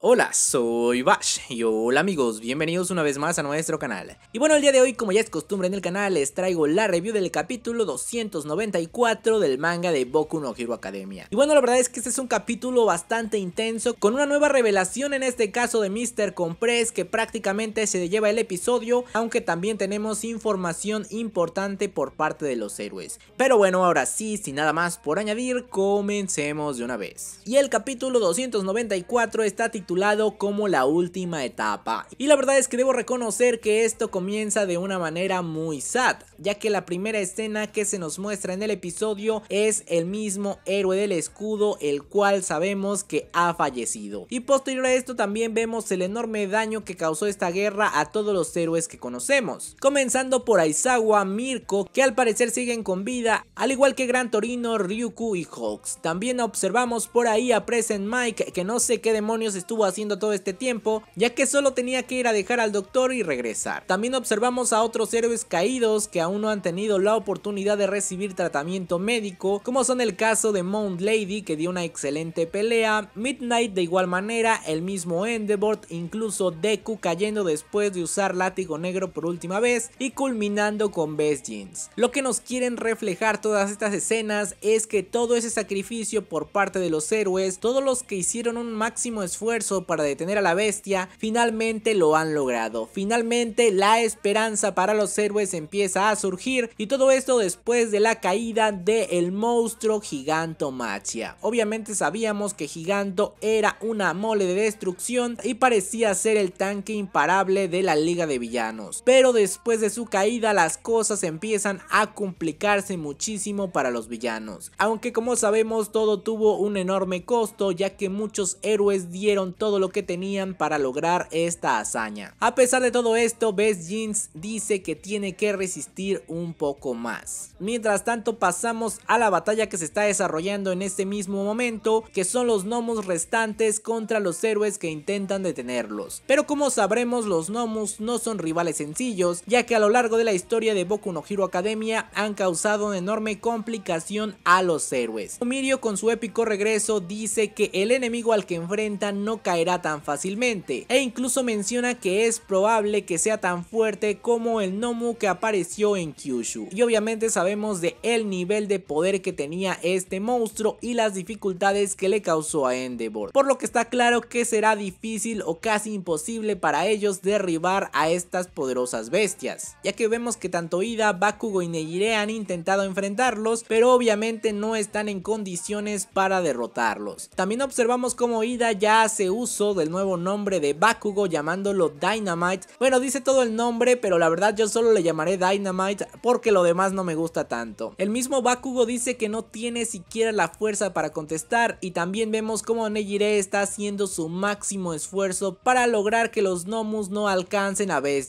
Hola, soy Bash y hola amigos, bienvenidos una vez más a nuestro canal. Y bueno, el día de hoy, como ya es costumbre en el canal, les traigo la review del capítulo 294 del manga de Boku no Hero Academia. Y bueno, la verdad es que este es un capítulo bastante intenso, con una nueva revelación en este caso de Mr. Compress, que prácticamente se lleva el episodio, aunque también tenemos información importante por parte de los héroes. Pero bueno, ahora sí, sin nada más por añadir, comencemos de una vez. Y el capítulo 294 está titulado titulado como la última etapa. Y la verdad es que debo reconocer que esto comienza de una manera muy sad, ya que la primera escena que se nos muestra en el episodio es el mismo héroe del escudo, el cual sabemos que ha fallecido. Y posterior a esto también vemos el enorme daño que causó esta guerra a todos los héroes que conocemos, comenzando por Aizawa, Mirko, que al parecer siguen con vida, al igual que Gran Torino, Ryuku y Hawks. También observamos por ahí a Present Mike, que no sé qué demonios estuvo haciendo todo este tiempo, ya que solo tenía que ir a dejar al doctor y regresar. También observamos a otros héroes caídos que aún no han tenido la oportunidad de recibir tratamiento médico, como son el caso de Mount Lady que dio una excelente pelea, Midnight de igual manera, el mismo Endeavor, incluso Deku cayendo después de usar látigo negro por última vez y culminando con Best Jeans. Lo que nos quieren reflejar todas estas escenas es que todo ese sacrificio por parte de los héroes, todos los que hicieron un máximo esfuerzo para detener a la bestia, finalmente lo han logrado. Finalmente la esperanza para los héroes empieza a surgir y todo esto después de la caída del el monstruo Giganto Machia. Obviamente sabíamos que Giganto era una mole de destrucción y parecía ser el tanque imparable de la liga de villanos. Pero después de su caída las cosas empiezan a complicarse muchísimo para los villanos. Aunque como sabemos todo tuvo un enorme costo ya que muchos héroes dieron todo lo que tenían para lograr esta hazaña. A pesar de todo esto, Best Jeans dice que tiene que resistir un poco más. Mientras tanto pasamos a la batalla que se está desarrollando en este mismo momento, que son los gnomos restantes contra los héroes que intentan detenerlos. Pero como sabremos, los gnomos no son rivales sencillos, ya que a lo largo de la historia de Boku no Hero Academia han causado una enorme complicación a los héroes. Mirio con su épico regreso dice que el enemigo al que enfrenta no caerá tan fácilmente, e incluso menciona que es probable que sea tan fuerte como el Nomu que apareció en Kyushu. Y obviamente sabemos de el nivel de poder que tenía este monstruo y las dificultades que le causó a Endeavor, por lo que está claro que será difícil o casi imposible para ellos derribar a estas poderosas bestias, ya que vemos que tanto Ida, Bakugo y Negire han intentado enfrentarlos, pero obviamente no están en condiciones para derrotarlos. También observamos como Ida ya hace uso del nuevo nombre de Bakugo llamándolo Dynamite. Bueno, dice todo el nombre, pero la verdad yo solo le llamaré Dynamite porque lo demás no me gusta tanto. El mismo Bakugo dice que no tiene siquiera la fuerza para contestar y también vemos cómo Nejire está haciendo su máximo esfuerzo para lograr que los Nomus no alcancen a Best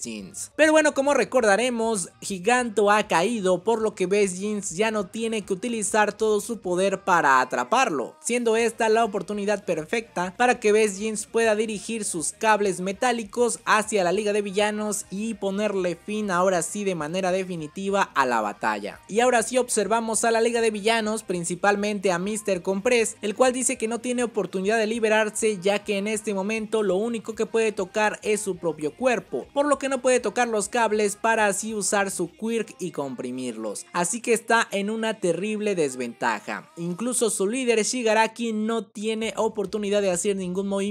Pero bueno, como recordaremos, Giganto ha caído por lo que Best Jeans ya no tiene que utilizar todo su poder para atraparlo, siendo esta la oportunidad perfecta para que Best pueda dirigir sus cables metálicos hacia la Liga de Villanos y ponerle fin ahora sí de manera definitiva a la batalla. Y ahora sí observamos a la Liga de Villanos, principalmente a Mr. Compress, el cual dice que no tiene oportunidad de liberarse ya que en este momento lo único que puede tocar es su propio cuerpo, por lo que no puede tocar los cables para así usar su quirk y comprimirlos, así que está en una terrible desventaja. Incluso su líder Shigaraki no tiene oportunidad de hacer ningún movimiento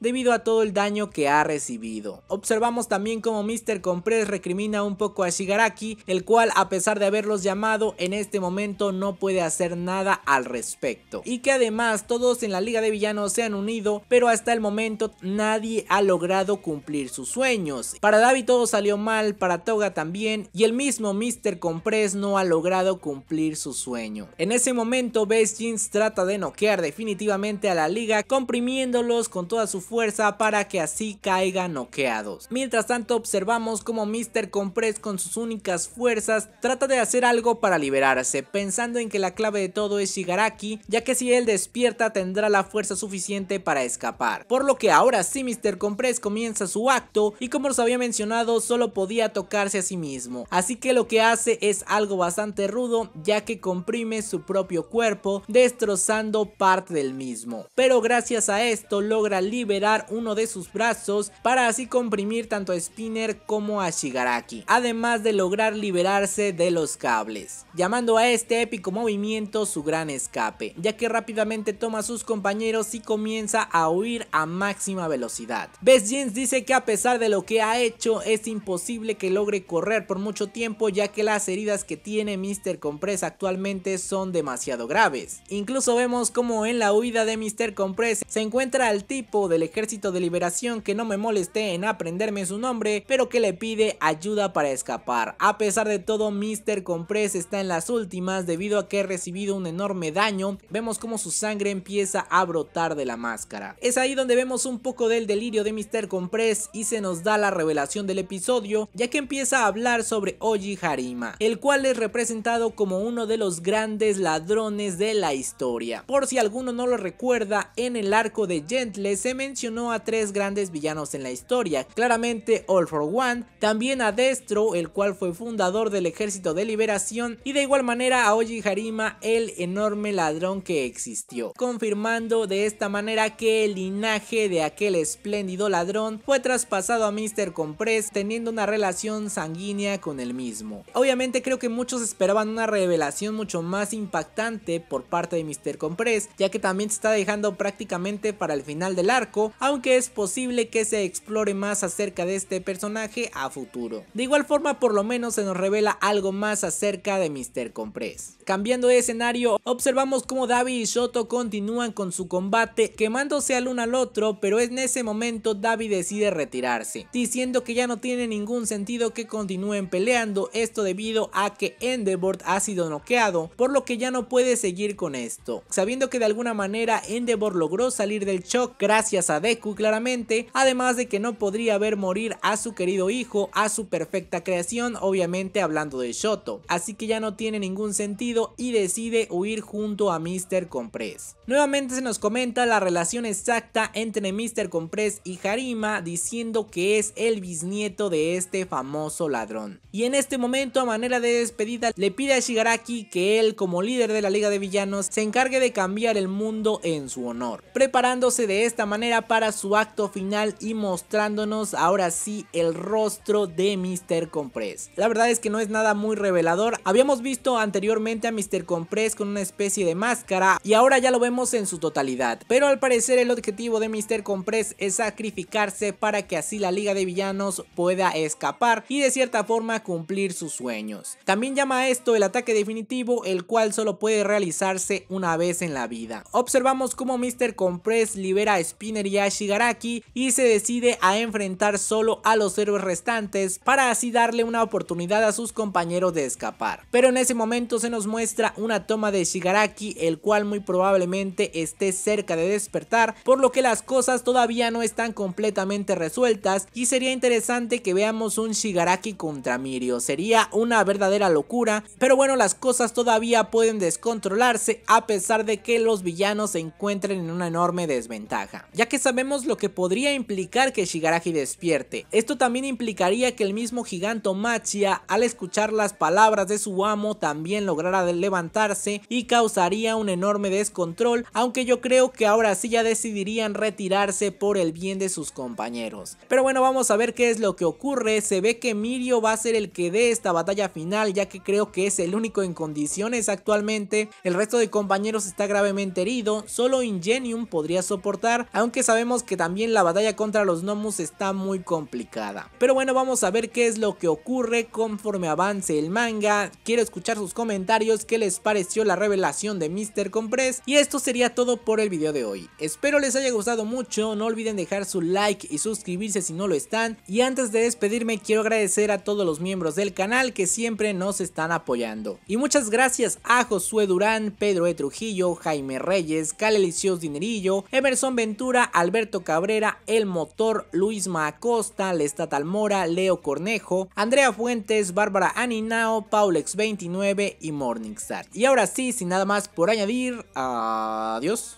debido a todo el daño que ha recibido. Observamos también como Mr. Compress recrimina un poco a Shigaraki, el cual a pesar de haberlos llamado en este momento no puede hacer nada al respecto. Y que además todos en la Liga de Villanos se han unido, pero hasta el momento nadie ha logrado cumplir sus sueños. Para David todo salió mal, para Toga también, y el mismo Mr. Compress no ha logrado cumplir su sueño. En ese momento, Best Jeans trata de noquear definitivamente a la Liga, comprimiéndolos con toda su fuerza para que así caigan noqueados. Mientras tanto observamos como Mr. Compress con sus únicas fuerzas trata de hacer algo para liberarse, pensando en que la clave de todo es Shigaraki, ya que si él despierta tendrá la fuerza suficiente para escapar. Por lo que ahora sí Mr. Compress comienza su acto y como os había mencionado solo podía tocarse a sí mismo, así que lo que hace es algo bastante rudo ya que comprime su propio cuerpo destrozando parte del mismo. Pero gracias a esto lo logra liberar uno de sus brazos para así comprimir tanto a Spinner como a Shigaraki, además de lograr liberarse de los cables, llamando a este épico movimiento su gran escape, ya que rápidamente toma a sus compañeros y comienza a huir a máxima velocidad. Best Jeans dice que a pesar de lo que ha hecho es imposible que logre correr por mucho tiempo ya que las heridas que tiene Mr. Compress actualmente son demasiado graves. Incluso vemos como en la huida de Mr. Compress se encuentra al tipo del Ejército de Liberación que no me molesté en aprenderme su nombre, pero que le pide ayuda para escapar. A pesar de todo, Mr. Compress está en las últimas debido a que ha recibido un enorme daño. Vemos como su sangre empieza a brotar de la máscara. Es ahí donde vemos un poco del delirio de Mr. Compress y se nos da la revelación del episodio, ya que empieza a hablar sobre Oji Harima, el cual es representado como uno de los grandes ladrones de la historia. Por si alguno no lo recuerda, en el arco de Gentle le se mencionó a tres grandes villanos en la historia, claramente All for One, también a Destro, el cual fue fundador del Ejército de Liberación, y de igual manera a Oji Harima, el enorme ladrón que existió, confirmando de esta manera que el linaje de aquel espléndido ladrón fue traspasado a Mr. Compress teniendo una relación sanguínea con el mismo. Obviamente creo que muchos esperaban una revelación mucho más impactante por parte de Mr. Compress, ya que también se está dejando prácticamente para el final del arco, aunque es posible que se explore más acerca de este personaje a futuro. De igual forma, por lo menos se nos revela algo más acerca de Mr. Compress. Cambiando de escenario, observamos cómo David y Shoto continúan con su combate, quemándose al uno al otro, pero en ese momento David decide retirarse, diciendo que ya no tiene ningún sentido que continúen peleando, esto debido a que Endeavor ha sido noqueado, por lo que ya no puede seguir con esto. Sabiendo que de alguna manera Endeavor logró salir del shock, gracias a Deku claramente, además de que no podría ver morir a su querido hijo, a su perfecta creación, obviamente hablando de Shoto, así que ya no tiene ningún sentido y decide huir junto a Mr. Compress. Nuevamente se nos comenta la relación exacta entre Mr. Compress y Harima, diciendo que es el bisnieto de este famoso ladrón. Y en este momento, a manera de despedida, le pide a Shigaraki que él, como líder de la Liga de Villanos, se encargue de cambiar el mundo en su honor, preparándose de esta manera para su acto final y mostrándonos ahora sí el rostro de Mr. Compress. La verdad es que no es nada muy revelador, habíamos visto anteriormente a Mr. Compress con una especie de máscara y ahora ya lo vemos en su totalidad, pero al parecer el objetivo de Mr. Compress es sacrificarse para que así la liga de villanos pueda escapar y de cierta forma cumplir sus sueños. También llama a esto el ataque definitivo el cual solo puede realizarse una vez en la vida. Observamos cómo Mr. Compress libera Spinner y a Shigaraki y se decide a enfrentar solo a los héroes restantes para así darle una oportunidad a sus compañeros de escapar. Pero en ese momento se nos muestra una toma de Shigaraki el cual muy probablemente esté cerca de despertar por lo que las cosas todavía no están completamente resueltas y sería interesante que veamos un Shigaraki contra Mirio, sería una verdadera locura, pero bueno las cosas todavía pueden descontrolarse a pesar de que los villanos se encuentren en una enorme desventaja ya que sabemos lo que podría implicar que Shigaraki despierte. Esto también implicaría que el mismo gigante Machia al escuchar las palabras de su amo, también lograra levantarse y causaría un enorme descontrol, aunque yo creo que ahora sí ya decidirían retirarse por el bien de sus compañeros. Pero bueno, vamos a ver qué es lo que ocurre, se ve que Mirio va a ser el que dé esta batalla final, ya que creo que es el único en condiciones actualmente, el resto de compañeros está gravemente herido, solo Ingenium podría soportar aunque sabemos que también la batalla contra los gnomus está muy complicada. Pero bueno, vamos a ver qué es lo que ocurre conforme avance el manga. Quiero escuchar sus comentarios, qué les pareció la revelación de Mr. Compress. Y esto sería todo por el video de hoy. Espero les haya gustado mucho, no olviden dejar su like y suscribirse si no lo están. Y antes de despedirme quiero agradecer a todos los miembros del canal que siempre nos están apoyando. Y muchas gracias a Josué Durán, Pedro E. Trujillo, Jaime Reyes, Calelicios Dinerillo, Emerson Ventura, Alberto Cabrera, El Motor, Luis Macosta, Lestat Almora, Leo Cornejo, Andrea Fuentes, Bárbara Aninao, Paulex29 y Morningstar. Y ahora sí, sin nada más por añadir, adiós.